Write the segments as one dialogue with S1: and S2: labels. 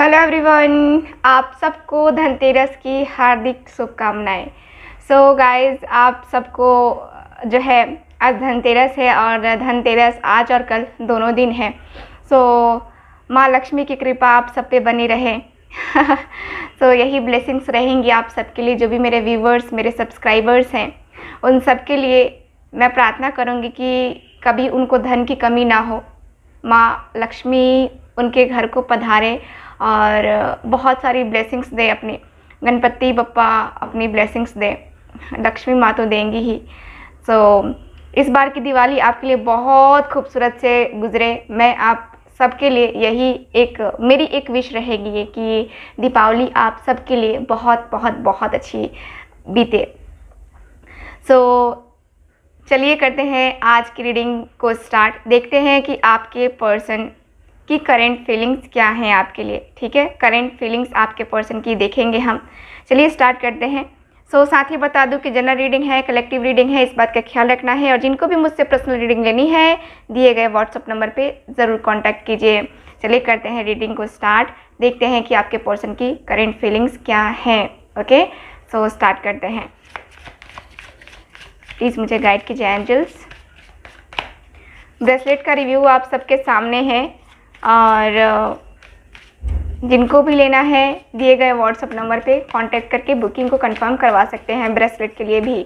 S1: Hello everyone आप सबको धनतेरस की हार्दिक शुभकामनाएं सो गाइस आप सबको जो है आज धनतेरस है और धनतेरस आज और कल दोनों दिन है सो so, माँ लक्ष्मी की कृपा आप सब पे बनी रहे सो so, यही ब्लेसिंग्स रहेंगी आप सबके लिए जो भी मेरे व्यूवर्स मेरे सब्सक्राइबर्स हैं उन सब के लिए मैं प्रार्थना करूँगी कि कभी उनको धन की कमी ना हो माँ लक्ष्मी उनके घर को पधारे और बहुत सारी ब्लेसिंग्स दे अपनी गणपति पप्पा अपनी ब्लेसिंग्स दे लक्ष्मी माँ तो देंगी ही सो so, इस बार की दिवाली आपके लिए बहुत खूबसूरत से गुजरे मैं आप सबके लिए यही एक मेरी एक विश रहेगी ये कि दीपावली आप सबके लिए बहुत बहुत बहुत अच्छी बीते सो so, चलिए करते हैं आज की रीडिंग को स्टार्ट देखते हैं कि आपके पर्सन कि करेंट फीलिंग्स क्या हैं आपके लिए ठीक है करेंट फीलिंग्स आपके पर्सन की देखेंगे हम चलिए स्टार्ट करते हैं सो so, साथ ही बता दूं कि जनरल रीडिंग है कलेक्टिव रीडिंग है इस बात का ख्याल रखना है और जिनको भी मुझसे पर्सनल रीडिंग लेनी है दिए गए व्हाट्सअप नंबर पे ज़रूर कांटेक्ट कीजिए चलिए करते हैं रीडिंग को स्टार्ट देखते हैं कि आपके पर्सन की करेंट फीलिंग्स क्या हैं ओके सो स्टार्ट करते हैं प्लीज़ मुझे गाइड कीजिए एंजल्स ब्रेसलेट का रिव्यू आप सबके सामने है और जिनको भी लेना है दिए गए व्हाट्सअप नंबर पे कांटेक्ट करके बुकिंग को कंफर्म करवा सकते हैं ब्रेसलेट के लिए भी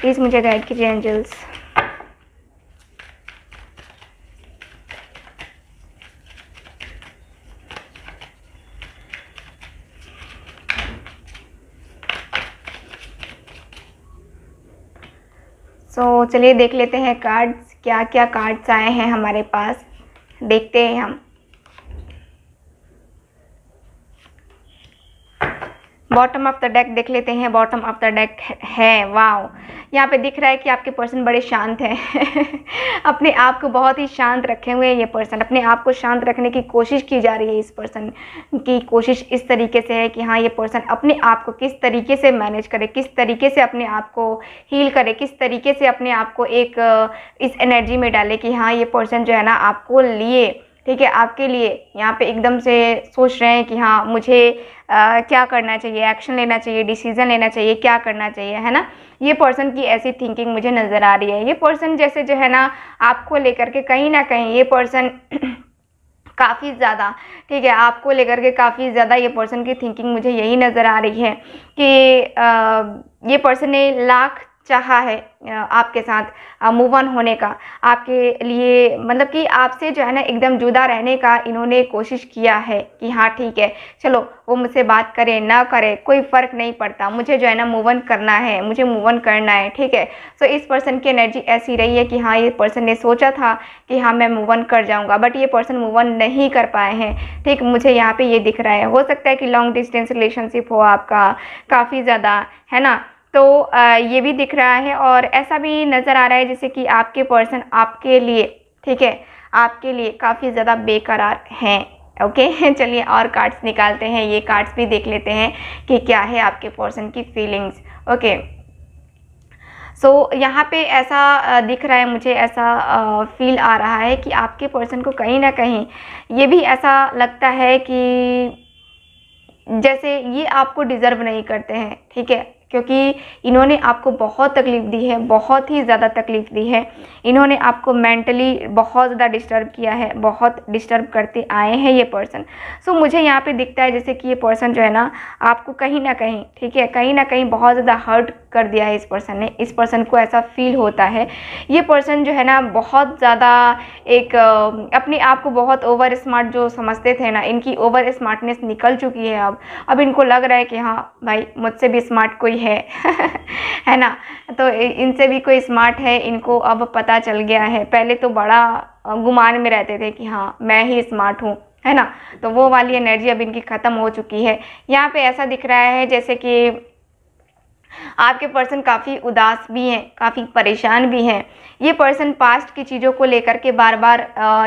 S1: प्लीज़ मुझे गाइड कीजिए एंजल्स सो so, चलिए देख लेते हैं कार्ड्स क्या क्या कार्ड्स आए हैं हमारे पास देखते हैं हम बॉटम ऑफ द डेक देख लेते हैं बॉटम ऑफ द डेक है वाओ यहाँ पे दिख रहा है कि आपके पर्सन बड़े शांत हैं अपने आप को बहुत ही शांत रखे हुए हैं ये पर्सन अपने आप को शांत रखने की कोशिश की जा रही है इस पर्सन की कोशिश इस तरीके से है कि हाँ ये पर्सन अपने आप को किस तरीके से मैनेज करे किस तरीके से अपने आप को हील करे किस तरीके से अपने आप को एक इस एनर्जी में डाले कि हाँ ये पर्सन जो है ना आपको लिए ठीक है आपके लिए यहाँ पे एकदम से सोच रहे हैं कि हाँ मुझे आ, क्या करना चाहिए एक्शन लेना चाहिए डिसीज़न लेना चाहिए क्या करना चाहिए है ना ये पर्सन की ऐसी थिंकिंग मुझे नज़र आ रही है ये पर्सन जैसे जो है ना आपको लेकर के कहीं ना कहीं ये पर्सन काफ़ी ज़्यादा ठीक है आपको लेकर के काफ़ी ज़्यादा ये पर्सन की थिंकिंग मुझे यही नज़र आ रही है कि आ, ये पर्सन ने लाख चाहा है आपके साथ मूव ऑन होने का आपके लिए मतलब कि आपसे जो है ना एकदम जुदा रहने का इन्होंने कोशिश किया है कि हाँ ठीक है चलो वो मुझसे बात करे ना करे कोई फ़र्क नहीं पड़ता मुझे जो है ना मूव ऑन करना है मुझे मूव ऑन करना है ठीक है सो इस पर्सन की एनर्जी ऐसी रही है कि हाँ ये पर्सन ने सोचा था कि हाँ मैं मूव ऑन कर जाऊँगा बट ये पर्सन मूव ऑन नहीं कर पाए हैं ठीक मुझे यहाँ पर ये दिख रहा है हो सकता है कि लॉन्ग डिस्टेंस रिलेशनशिप हो आपका काफ़ी ज़्यादा है ना तो ये भी दिख रहा है और ऐसा भी नज़र आ रहा है जैसे कि आपके पर्सन आपके लिए ठीक है आपके लिए काफ़ी ज़्यादा बेकरार हैं ओके चलिए और कार्ड्स निकालते हैं ये कार्ड्स भी देख लेते हैं कि क्या है आपके पर्सन की फीलिंग्स ओके सो so, यहाँ पे ऐसा दिख रहा है मुझे ऐसा फील आ रहा है कि आपके पर्सन को कहीं ना कहीं ये भी ऐसा लगता है कि जैसे ये आपको डिज़र्व नहीं करते हैं ठीक है क्योंकि इन्होंने आपको बहुत तकलीफ़ दी है बहुत ही ज़्यादा तकलीफ़ दी है इन्होंने आपको मेंटली बहुत ज़्यादा डिस्टर्ब किया है बहुत डिस्टर्ब करते आए हैं ये पर्सन सो मुझे यहाँ पे दिखता है जैसे कि ये पर्सन जो है ना आपको कहीं ना कहीं ठीक है कहीं ना कहीं बहुत ज़्यादा हर्ट कर दिया है इस पर्सन ने इस पर्सन को ऐसा फील होता है ये पर्सन जो है ना बहुत ज़्यादा एक अपने आप को बहुत ओवर स्मार्ट जो समझते थे ना इनकी ओवर स्मार्टनेस निकल चुकी है अब अब इनको लग रहा है कि हाँ भाई मुझसे भी स्मार्ट कोई है है ना तो इनसे भी कोई स्मार्ट है इनको अब पता चल गया है पहले तो बड़ा गुमान में रहते थे कि हाँ मैं ही स्मार्ट हूँ है ना तो वो वाली एनर्जी अब इनकी ख़त्म हो चुकी है यहाँ पे ऐसा दिख रहा है जैसे कि आपके पर्सन काफ़ी उदास भी हैं काफ़ी परेशान भी हैं ये पर्सन पास्ट की चीज़ों को लेकर के बार बार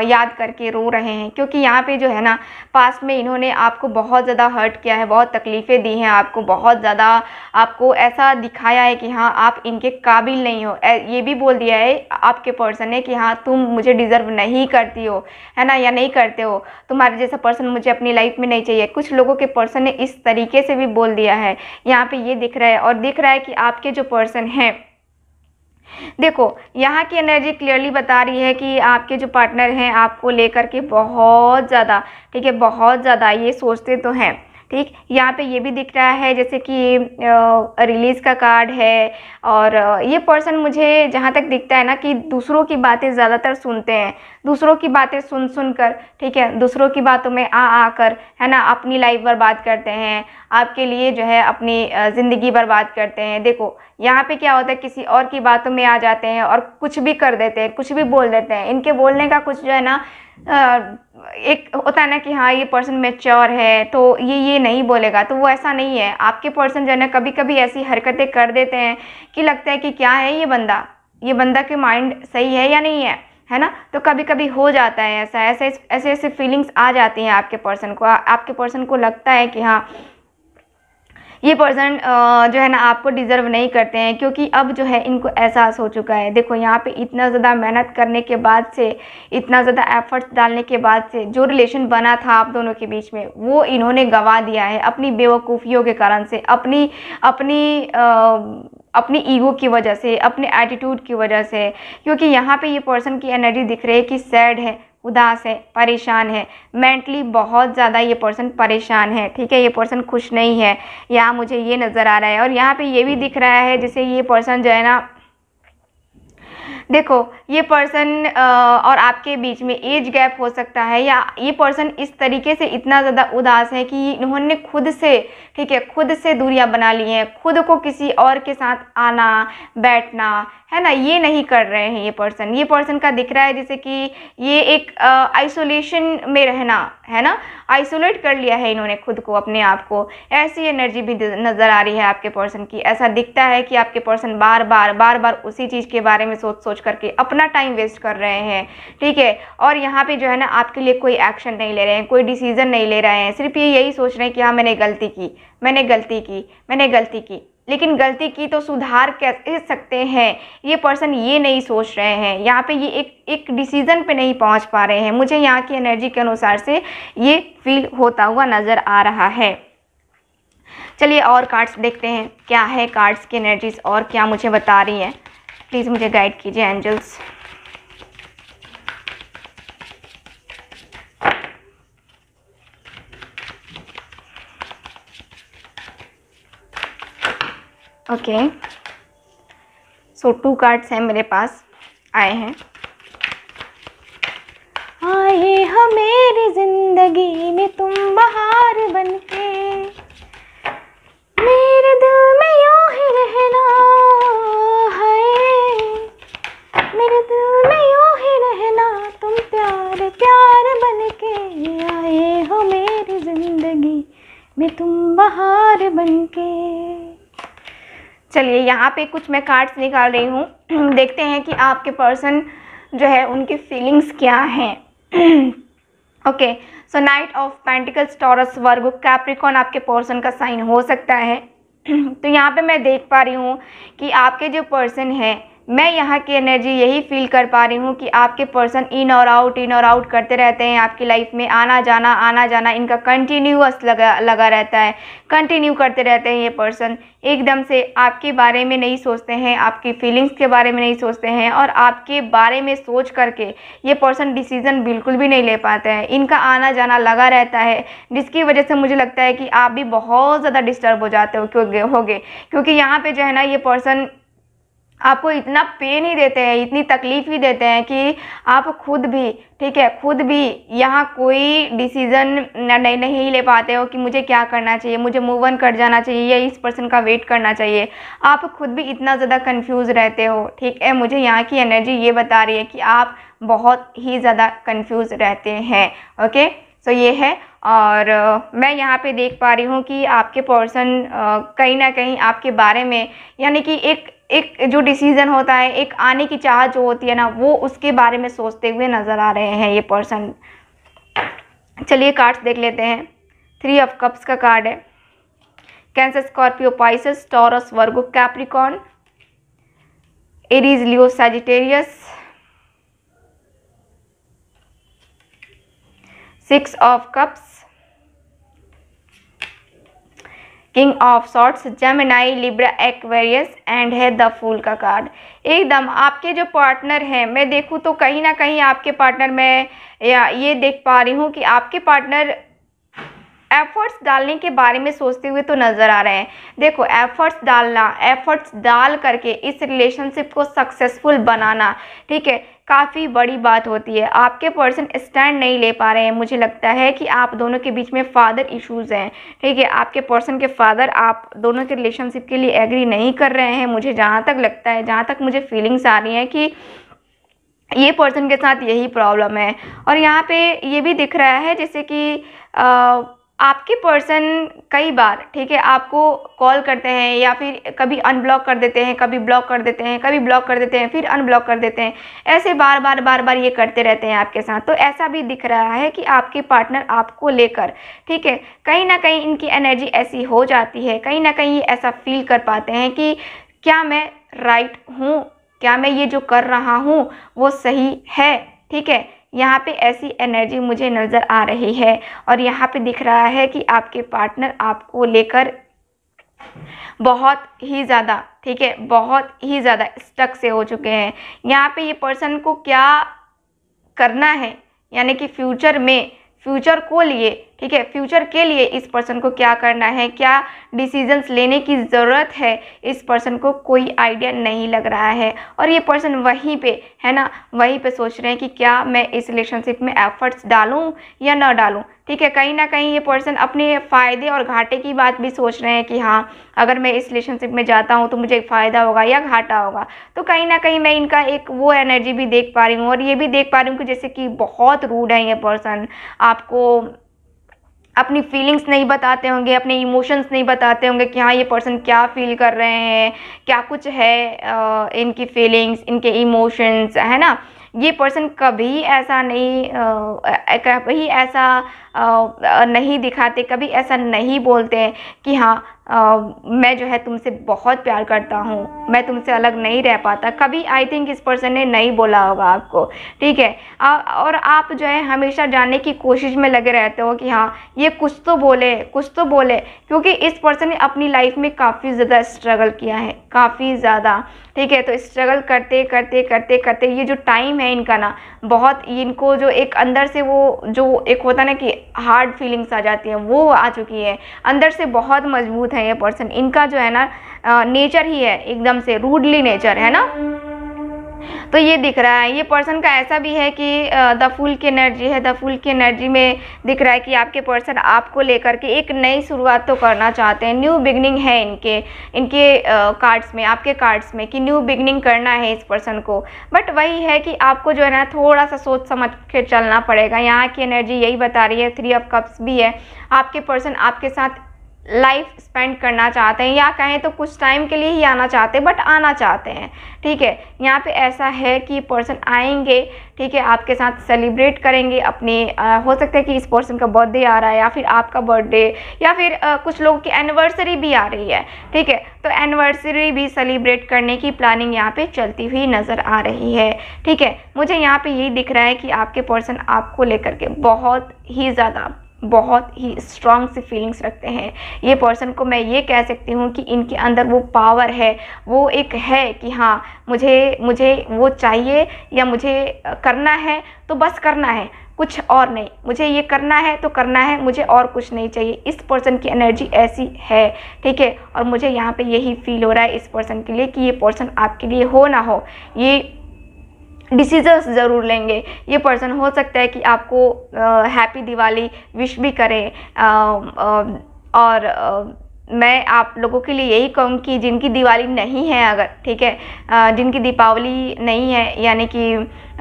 S1: याद करके रो रहे हैं क्योंकि यहाँ पे जो है ना पास्ट में इन्होंने आपको बहुत ज़्यादा हर्ट किया है बहुत तकलीफ़ें दी हैं आपको बहुत ज़्यादा आपको ऐसा दिखाया है कि हाँ आप इनके काबिल नहीं हो ये भी बोल दिया है आपके पर्सन ने कि हाँ तुम मुझे डिज़र्व नहीं करती हो है ना या नहीं करते हो तुम्हारे जैसा पर्सन मुझे अपनी लाइफ में नहीं चाहिए कुछ लोगों के पर्सन ने इस तरीके से भी बोल दिया है यहाँ पर ये दिख रहा है और दिख रहा है कि आपके जो पर्सन हैं देखो यहाँ की एनर्जी क्लियरली बता रही है कि आपके जो पार्टनर हैं आपको लेकर के बहुत ज़्यादा ठीक है बहुत ज़्यादा ये सोचते तो हैं ठीक यहाँ पे ये भी दिख रहा है जैसे कि रिलीज़ का कार्ड है और ये पर्सन मुझे जहाँ तक दिखता है ना कि दूसरों की बातें ज़्यादातर सुनते हैं दूसरों की बातें सुन सुन कर ठीक है दूसरों की बातों में आ आ कर है ना अपनी लाइफ बर्बाद करते हैं आपके लिए जो है अपनी ज़िंदगी बर्बाद करते हैं देखो यहाँ पे क्या होता है किसी और की बातों में आ जाते हैं और कुछ भी कर देते हैं कुछ भी बोल देते हैं इनके बोलने का कुछ जो है ना एक होता है ना कि हाँ ये पर्सन मेच्योर है तो ये ये नहीं बोलेगा तो वो ऐसा नहीं है आपके पर्सन जो है ना कभी कभी ऐसी हरकतें कर देते हैं कि लगता है कि क्या है ये बंदा ये बंदा के माइंड सही है या नहीं है है ना तो कभी कभी हो जाता है ऐसा ऐसे ऐसे ऐसे फीलिंग्स आ जाती हैं आपके पर्सन को आपके पर्सन को लगता है कि हाँ ये पर्सन जो है ना आपको डिज़र्व नहीं करते हैं क्योंकि अब जो है इनको एहसास हो चुका है देखो यहाँ पे इतना ज़्यादा मेहनत करने के बाद से इतना ज़्यादा एफर्ट्स डालने के बाद से जो रिलेशन बना था आप दोनों के बीच में वो इन्होंने गंवा दिया है अपनी बेवकूफ़ियों के कारण से अपनी अपनी आ, अपनी ईगो की वजह से अपने एटीट्यूड की वजह से क्योंकि यहाँ पे ये पर्सन की एनर्जी दिख रही है कि सैड है उदास है परेशान है मेंटली बहुत ज़्यादा ये पर्सन परेशान है ठीक है ये पर्सन खुश नहीं है यहाँ मुझे ये नज़र आ रहा है और यहाँ पे ये भी हम्म। दिख रहा है जैसे ये पर्सन जो है ना देखो ये पर्सन और आपके बीच में एज गैप हो सकता है या ये पर्सन इस तरीके से इतना ज़्यादा उदास है कि इन्होंने खुद से ठीक है खुद से दूरियां बना ली हैं खुद को किसी और के साथ आना बैठना है ना ये नहीं कर रहे हैं ये पर्सन ये पर्सन का दिख रहा है जैसे कि ये एक आइसोलेशन में रहना है ना आइसोलेट कर लिया है इन्होंने खुद को अपने आप को ऐसी एनर्जी भी नज़र आ रही है आपके पर्सन की ऐसा दिखता है कि आपके पर्सन बार बार बार बार उसी चीज़ के बारे में सोच सोच सोच करके अपना टाइम वेस्ट कर रहे हैं ठीक है और यहाँ पे जो है ना आपके लिए कोई एक्शन नहीं ले रहे हैं कोई डिसीज़न नहीं ले रहे हैं सिर्फ ये यही सोच रहे हैं कि हाँ मैंने गलती की मैंने गलती की मैंने गलती की लेकिन गलती की तो सुधार कह सकते हैं ये पर्सन ये नहीं सोच रहे हैं यहाँ पे ये एक एक डिसीज़न पे नहीं पहुँच पा रहे हैं मुझे यहाँ की एनर्जी के अनुसार से ये फील होता हुआ नज़र आ रहा है चलिए और कार्ड्स देखते हैं क्या है कार्ड्स की एनर्जीज और क्या मुझे बता रही हैं प्लीज़ मुझे गाइड कीजिए angels okay so two cards हैं मेरे पास आए हैं आए हो मेरी जिंदगी में तुम बहार बन के मेरे दिल में चलिए यहाँ पे कुछ मैं कार्ड्स निकाल रही हूँ देखते हैं कि आपके पर्सन जो है उनकी फीलिंग्स क्या हैं okay so knight of pentacle Taurus Virgo Capricorn आपके पर्सन का साइन हो सकता है तो यहाँ पे मैं देख पा रही हूँ कि आपके जो पर्सन है मैं यहाँ की एनर्जी यही फील कर पा रही हूँ कि आपके पर्सन इन और आउट इन और आउट करते रहते हैं आपकी लाइफ में आना जाना आना जाना इनका कंटिन्यूस लगा लगा रहता है कंटिन्यू करते रहते हैं ये पर्सन एकदम से आपके बारे में नहीं सोचते हैं आपकी फीलिंग्स के बारे में नहीं सोचते हैं और आपके बारे में सोच करके ये पर्सन डिसीज़न बिल्कुल भी नहीं ले पाते हैं इनका आना जाना लगा रहता है जिसकी वजह से मुझे लगता है कि आप भी बहुत ज़्यादा डिस्टर्ब हो जाते हो हो क्योंकि यहाँ पर जो है ना ये पर्सन आपको इतना पेन ही देते हैं इतनी तकलीफ़ ही देते हैं कि आप खुद भी ठीक है खुद भी यहाँ कोई डिसीज़न नहीं नहीं ले पाते हो कि मुझे क्या करना चाहिए मुझे मूव ऑन कर जाना चाहिए या इस पर्सन का वेट करना चाहिए आप खुद भी इतना ज़्यादा कंफ्यूज रहते हो ठीक है मुझे यहाँ की एनर्जी ये बता रही है कि आप बहुत ही ज़्यादा कन्फ्यूज़ रहते हैं ओके सो ये है और मैं यहाँ पे देख पा रही हूँ कि आपके पर्सन कहीं ना कहीं आपके बारे में यानी कि एक एक जो डिसीज़न होता है एक आने की चाह जो होती है ना वो उसके बारे में सोचते हुए नज़र आ रहे हैं ये पर्सन चलिए कार्ड्स देख लेते हैं थ्री ऑफ कप्स का कार्ड है Cancer Scorpio Pisces Taurus Virgo Capricorn Aries Leo Sagittarius six of cups king of swords Gemini Libra Aquarius and है द फूल का कार्ड एकदम आपके जो पार्टनर हैं मैं देखूँ तो कहीं ना कहीं आपके पार्टनर में या ये देख पा रही हूँ कि आपके पार्टनर एफर्ट्स डालने के बारे में सोचते हुए तो नज़र आ रहे हैं देखो एफर्ट्स डालना एफर्ट्स डाल करके इस रिलेशनशिप को सक्सेसफुल बनाना ठीक है काफ़ी बड़ी बात होती है आपके पर्सन स्टैंड नहीं ले पा रहे हैं मुझे लगता है कि आप दोनों के बीच में फ़ादर इश्यूज़ हैं ठीक है आपके पर्सन के फादर आप दोनों के रिलेशनशिप के लिए एग्री नहीं कर रहे हैं मुझे जहाँ तक लगता है जहाँ तक मुझे फीलिंग्स आ रही हैं कि ये पर्सन के साथ यही प्रॉब्लम है और यहाँ पे ये भी दिख रहा है जैसे कि आ, आपके पर्सन कई बार ठीक है आपको कॉल करते हैं या फिर कभी अनब्लॉक कर देते हैं कभी ब्लॉक कर देते हैं कभी ब्लॉक कर देते हैं फिर अनब्लॉक कर देते हैं ऐसे बार बार बार बार ये करते रहते हैं आपके साथ तो ऐसा भी दिख रहा है कि आपके पार्टनर आपको लेकर ठीक है कहीं ना कहीं इनकी एनर्जी ऐसी हो जाती है कहीं ना कहीं ये ऐसा फील कर पाते हैं कि क्या मैं राइट हूँ क्या मैं ये जो कर रहा हूँ वो सही है ठीक है यहाँ पे ऐसी एनर्जी मुझे नज़र आ रही है और यहाँ पे दिख रहा है कि आपके पार्टनर आपको लेकर बहुत ही ज़्यादा ठीक है बहुत ही ज़्यादा स्टक से हो चुके हैं यहाँ पे ये पर्सन को क्या करना है यानी कि फ्यूचर में फ्यूचर को लिए ठीक है फ्यूचर के लिए इस पर्सन को क्या करना है क्या डिसीजंस लेने की ज़रूरत है इस पर्सन को कोई आइडिया नहीं लग रहा है और ये पर्सन वहीं पे है ना वहीं पे सोच रहे हैं कि क्या मैं इस रिलेशनशिप में एफर्ट्स डालूँ या ना डालूँ ठीक है कहीं ना कहीं ये पर्सन अपने फ़ायदे और घाटे की बात भी सोच रहे हैं कि हाँ अगर मैं इस रिलेशनशिप में जाता हूँ तो मुझे फ़ायदा होगा या घाटा होगा तो कहीं ना कहीं मैं इनका एक वो एनर्जी भी देख पा रही हूँ और ये भी देख पा रही हूँ कि जैसे कि बहुत रूड है ये पर्सन आपको अपनी फीलिंग्स नहीं बताते होंगे अपने इमोशंस नहीं बताते होंगे कि हाँ ये पर्सन क्या फील कर रहे हैं क्या कुछ है आ, इनकी फीलिंग्स इनके इमोशंस है ना ये पर्सन कभी ऐसा नहीं आ, कभी ऐसा आ, नहीं दिखाते कभी ऐसा नहीं बोलते कि हाँ मैं जो है तुमसे बहुत प्यार करता हूँ मैं तुमसे अलग नहीं रह पाता कभी आई थिंक इस पर्सन ने नहीं बोला होगा आपको ठीक है आ, और आप जो है हमेशा जानने की कोशिश में लगे रहते हो कि हाँ ये कुछ तो बोले कुछ तो बोले क्योंकि इस पर्सन ने अपनी लाइफ में काफ़ी ज़्यादा स्ट्रगल किया है काफ़ी ज़्यादा ठीक है तो स्ट्रगल करते करते करते करते ये जो टाइम है इनका ना बहुत इनको जो एक अंदर से वो जो एक होता ना कि हार्ड फीलिंग्स आ जाती हैं वो आ चुकी है अंदर से बहुत मजबूत है ये पर्सन इनका जो है ना नेचर ही है एकदम से रूडली नेचर है ना तो ये दिख रहा है ये पर्सन का ऐसा भी है कि द फुल की एनर्जी है द फुल की एनर्जी में दिख रहा है कि आपके पर्सन आपको लेकर के एक नई शुरुआत तो करना चाहते हैं न्यू बिगनिंग है इनके इनके कार्ड्स में आपके कार्ड्स में कि न्यू बिगनिंग करना है इस पर्सन को बट वही है कि आपको जो है ना थोड़ा सा सोच समझ के चलना पड़ेगा यहाँ की एनर्जी यही बता रही है थ्री ऑफ कप्स भी है आपके पर्सन आपके साथ लाइफ स्पेंड करना चाहते हैं या कहें तो कुछ टाइम के लिए ही आना चाहते हैं बट आना चाहते हैं ठीक है यहाँ पे ऐसा है कि पर्सन आएंगे ठीक है आपके साथ सेलिब्रेट करेंगे अपने आ, हो सकता है कि इस पर्सन का बर्थडे आ रहा है या फिर आपका बर्थडे या फिर आ, कुछ लोगों की एनिवर्सरी भी आ रही है ठीक है तो एनिवर्सरी भी सेलिब्रेट करने की प्लानिंग यहाँ पर चलती हुई नज़र आ रही है ठीक है मुझे यहाँ पर यही दिख रहा है कि आपके पर्सन आपको लेकर के बहुत ही ज़्यादा बहुत ही स्ट्रांग से फीलिंग्स रखते हैं ये पर्सन को मैं ये कह सकती हूँ कि इनके अंदर वो पावर है वो एक है कि हाँ मुझे मुझे वो चाहिए या मुझे करना है तो बस करना है कुछ और नहीं मुझे ये करना है तो करना है मुझे और कुछ नहीं चाहिए इस पर्सन की एनर्जी ऐसी है ठीक है और मुझे यहाँ पे यही फील हो रहा है इस पर्सन के लिए कि ये पर्सन आपके लिए हो ना हो ये डिसीजंस ज़रूर लेंगे ये पर्सन हो सकता है कि आपको हैप्पी दिवाली विश भी करें आ, आ, और आ, मैं आप लोगों के लिए यही कहूँ कि जिनकी दिवाली नहीं है अगर ठीक है जिनकी दीपावली नहीं है यानी कि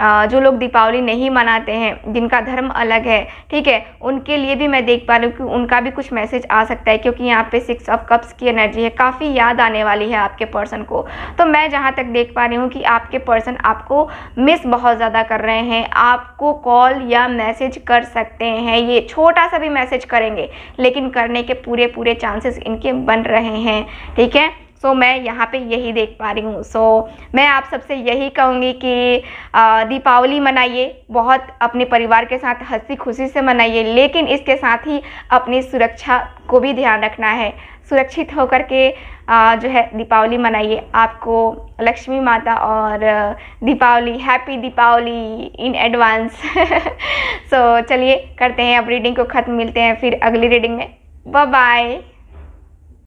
S1: जो लोग दीपावली नहीं मनाते हैं जिनका धर्म अलग है ठीक है उनके लिए भी मैं देख पा रही हूँ कि उनका भी कुछ मैसेज आ सकता है क्योंकि यहाँ पे सिक्स ऑफ कप्स की एनर्जी है काफ़ी याद आने वाली है आपके पर्सन को तो मैं जहाँ तक देख पा रही हूँ कि आपके पर्सन आपको मिस बहुत ज़्यादा कर रहे हैं आपको कॉल या मैसेज कर सकते हैं ये छोटा सा भी मैसेज करेंगे लेकिन करने के पूरे पूरे चांसेस इनके बन रहे हैं ठीक है सो so, मैं यहाँ पे यही देख पा रही हूँ सो so, मैं आप सबसे यही कहूँगी कि दीपावली मनाइए बहुत अपने परिवार के साथ हंसी खुशी से मनाइए लेकिन इसके साथ ही अपनी सुरक्षा को भी ध्यान रखना है सुरक्षित होकर के जो है दीपावली मनाइए आपको लक्ष्मी माता और Deepawali happy Deepawali in advance so चलिए करते हैं अब रीडिंग को ख़त्म मिलते हैं फिर अगली रीडिंग में बाय बाय